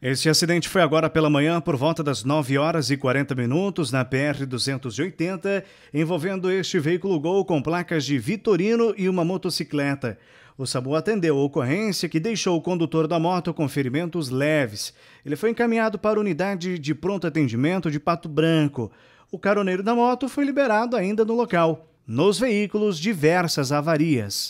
Este acidente foi agora pela manhã, por volta das 9 horas e 40 minutos, na PR-280, envolvendo este veículo Gol com placas de Vitorino e uma motocicleta. O SAMU atendeu a ocorrência que deixou o condutor da moto com ferimentos leves. Ele foi encaminhado para a unidade de pronto atendimento de Pato Branco. O caroneiro da moto foi liberado ainda no local. Nos veículos, diversas avarias.